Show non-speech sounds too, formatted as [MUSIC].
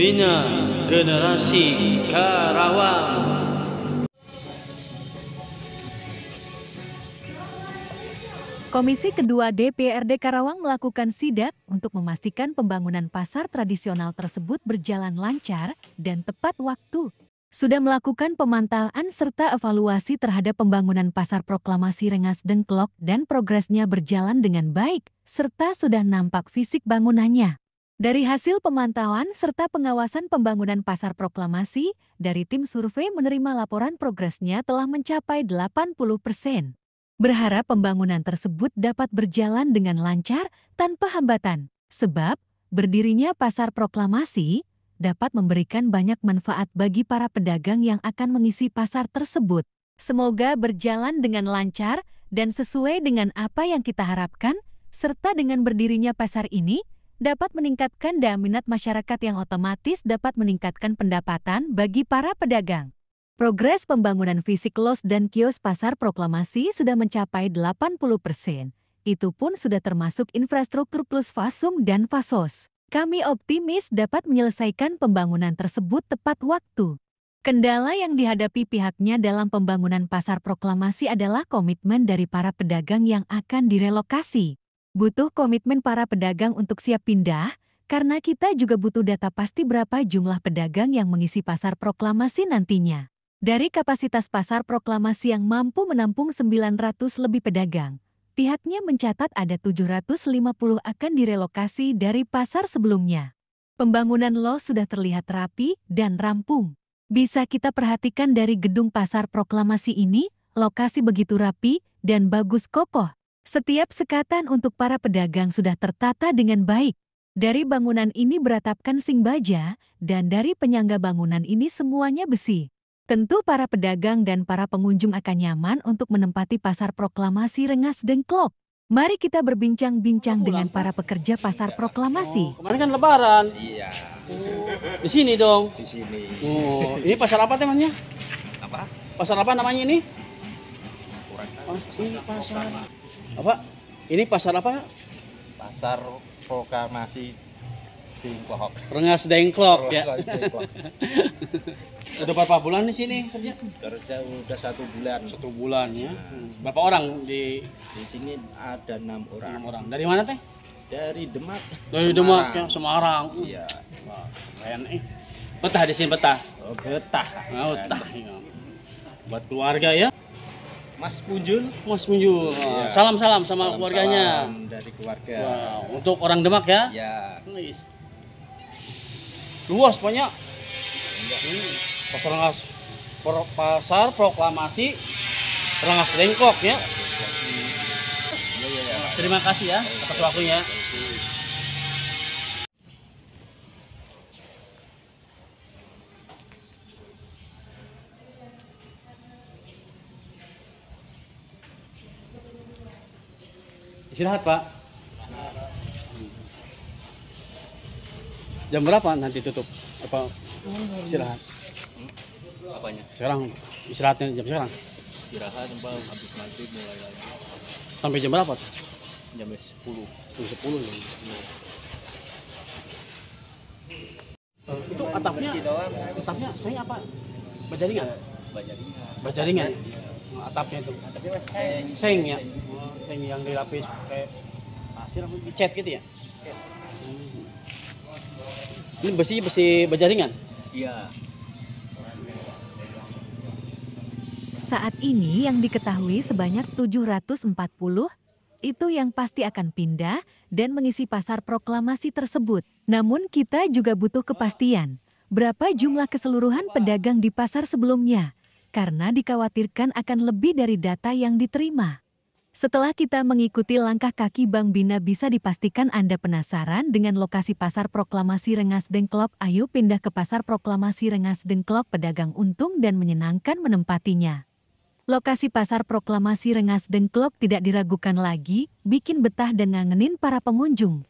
Bina generasi Karawang Komisi kedua DPRD Karawang melakukan sidak untuk memastikan pembangunan pasar tradisional tersebut berjalan lancar dan tepat waktu. Sudah melakukan pemantauan serta evaluasi terhadap pembangunan pasar proklamasi Rengas Dengklok dan progresnya berjalan dengan baik, serta sudah nampak fisik bangunannya. Dari hasil pemantauan serta pengawasan pembangunan pasar proklamasi, dari tim survei menerima laporan progresnya telah mencapai 80 persen. Berharap pembangunan tersebut dapat berjalan dengan lancar tanpa hambatan, sebab berdirinya pasar proklamasi dapat memberikan banyak manfaat bagi para pedagang yang akan mengisi pasar tersebut. Semoga berjalan dengan lancar dan sesuai dengan apa yang kita harapkan, serta dengan berdirinya pasar ini, dapat meningkatkan daya minat masyarakat yang otomatis dapat meningkatkan pendapatan bagi para pedagang. Progres pembangunan fisik los dan kios pasar proklamasi sudah mencapai 80 persen. Itu pun sudah termasuk infrastruktur plus fasum dan fasos. Kami optimis dapat menyelesaikan pembangunan tersebut tepat waktu. Kendala yang dihadapi pihaknya dalam pembangunan pasar proklamasi adalah komitmen dari para pedagang yang akan direlokasi. Butuh komitmen para pedagang untuk siap pindah, karena kita juga butuh data pasti berapa jumlah pedagang yang mengisi pasar proklamasi nantinya. Dari kapasitas pasar proklamasi yang mampu menampung 900 lebih pedagang, pihaknya mencatat ada 750 akan direlokasi dari pasar sebelumnya. Pembangunan los sudah terlihat rapi dan rampung. Bisa kita perhatikan dari gedung pasar proklamasi ini, lokasi begitu rapi dan bagus kokoh. Setiap sekatan untuk para pedagang sudah tertata dengan baik. Dari bangunan ini beratapkan sing baja, dan dari penyangga bangunan ini semuanya besi. Tentu para pedagang dan para pengunjung akan nyaman untuk menempati pasar proklamasi Rengas Dengklok. Mari kita berbincang-bincang dengan para pekerja pasar proklamasi. Oh, kemarin kan lebaran. Iya. Oh, di sini dong. Di sini. Oh, ini pasar apa temannya? Apa? Pasar apa namanya ini? pasar. pasar apa ini pasar apa pasar proklamasi Dengklok. Rengas Dengklok ya. Dengklok. [LAUGHS] udah berapa bulan di sini kerja? Kerja udah satu bulan. Satu bulan ya. Hmm. Berapa orang di di sini ada enam orang. Enam orang. Dari mana teh? Dari Demak. Dari Semarang. Demak ya Semarang. Iya. keren eh. Betah di sini betah. Oh, betah. Oh, betah. Ya. Buat keluarga ya. Mas Punjul. Mas Punjul. Ya. Salam salam sama salam, keluarganya. Salam dari keluarga. Wow. Untuk orang Demak ya. Ya. Nice. Luas banyak. Pasarangas Pasar Pro, Pasar Proklamasi Rengas Lengkok ya. ya Terima kasih ya atas waktunya. Istirahat Pak. Jam berapa nanti tutup? Apa istirahat? Apanya? Sekarang istirahatnya jam sekarang. Istirahat sampai habis nanti mulai lagi. Sampai jam berapa? Jam 10. Jam 10 ya. Itu atapnya, atapnya saya apa? Bajaringan? Iya, bajaringan. Bajaringan. Iya atapnya itu atapnya seng gitu. seng ya seng yang dilapis pakai pasir dicat gitu ya hmm. ini besi besi baja ringan. iya saat ini yang diketahui sebanyak 740 itu yang pasti akan pindah dan mengisi pasar proklamasi tersebut. Namun kita juga butuh kepastian berapa jumlah keseluruhan pedagang di pasar sebelumnya karena dikhawatirkan akan lebih dari data yang diterima. Setelah kita mengikuti langkah kaki Bank Bina bisa dipastikan Anda penasaran dengan lokasi Pasar Proklamasi Rengas Dengklok. Ayo pindah ke Pasar Proklamasi Rengas Dengklok pedagang untung dan menyenangkan menempatinya. Lokasi Pasar Proklamasi Rengas Dengklok tidak diragukan lagi, bikin betah dan ngangenin para pengunjung.